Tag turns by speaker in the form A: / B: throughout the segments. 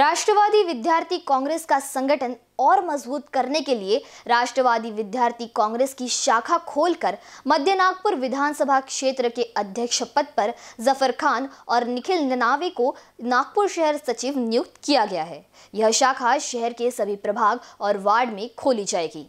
A: राष्ट्रवादी विद्यार्थी कांग्रेस का संगठन और मजबूत करने के लिए राष्ट्रवादी विद्यार्थी कांग्रेस की शाखा खोलकर मध्य नागपुर विधानसभा क्षेत्र के अध्यक्ष पद पर जफर खान और निखिल ननावे को नागपुर शहर सचिव नियुक्त किया गया है यह शाखा शहर के सभी प्रभाग और वार्ड में खोली जाएगी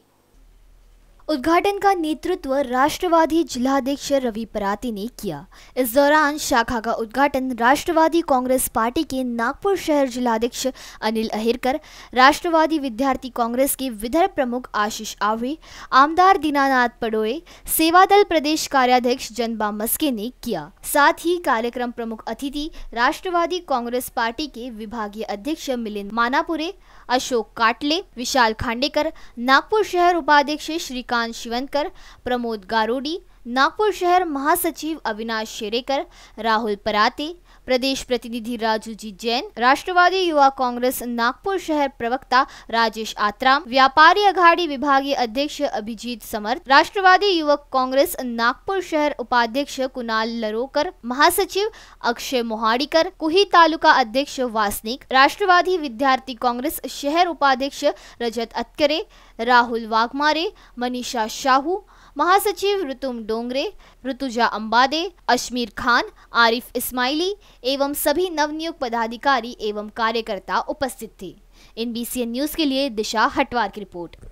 A: उद्घाटन का नेतृत्व राष्ट्रवादी जिलाध्यक्ष रवि पराती ने किया इस दौरान शाखा का उद्घाटन राष्ट्रवादी कांग्रेस पार्टी के नागपुर शहर जिलाध्यक्ष अनिल अहिरकर राष्ट्रवादी विद्यार्थी कांग्रेस के विदर्भ प्रमुख आशीष आवड़े आमदार दीनानाथ पडोए सेवादल प्रदेश कार्याध्यक्ष जनबा मस्के ने किया साथ ही कार्यक्रम प्रमुख अतिथि राष्ट्रवादी कांग्रेस पार्टी के विभागीय अध्यक्ष मिलिंद मानापुरे अशोक काटले विशाल खांडेकर नागपुर शहर उपाध्यक्ष श्री श्रीकांत शिवनकर प्रमोद गारोडी नागपुर शहर महासचिव अविनाश शेरेकर राहुल पराते प्रदेश प्रतिनिधि राजू जी जैन राष्ट्रवादी युवा कांग्रेस नागपुर शहर प्रवक्ता राजेश आत्राम व्यापारी अघाड़ी विभागीय अध्यक्ष अभिजीत समर्थ राष्ट्रवादी युवक कांग्रेस नागपुर शहर उपाध्यक्ष कुणाल लरोकर महासचिव अक्षय मोहाड़ीकर कुही तालुका अध्यक्ष वासनिक राष्ट्रवादी विद्यार्थी कांग्रेस शहर उपाध्यक्ष रजत अतकरे राहुल वाघमारे मनीषा शाहू महासचिव ऋतुम डोंगरे ऋतुजा अंबादे अश्मीर खान आरिफ इस्माइली एवं सभी नवनियुक्त पदाधिकारी एवं कार्यकर्ता उपस्थित थे इन बीसीएन न्यूज़ के लिए दिशा हटवार की रिपोर्ट